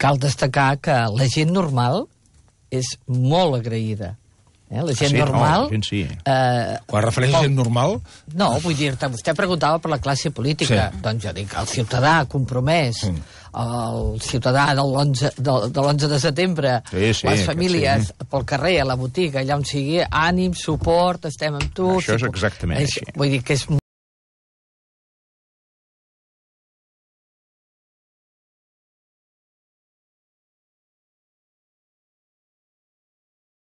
cal destacar que la gent normal és molt agraïda. Eh? La gent ah, sí? normal... No, gent sí. eh, Quan refereix a gent normal... No, vull dir-te, vostè preguntava per la classe política. Sí. Doncs jo dic, el ciutadà compromès, mm. el ciutadà de l'11 de, de, de setembre, sí, sí, les famílies sí. pel carrer, a la botiga, allà on sigui, ànim, suport, estem amb tu... Això és exactament així. Vull dir que és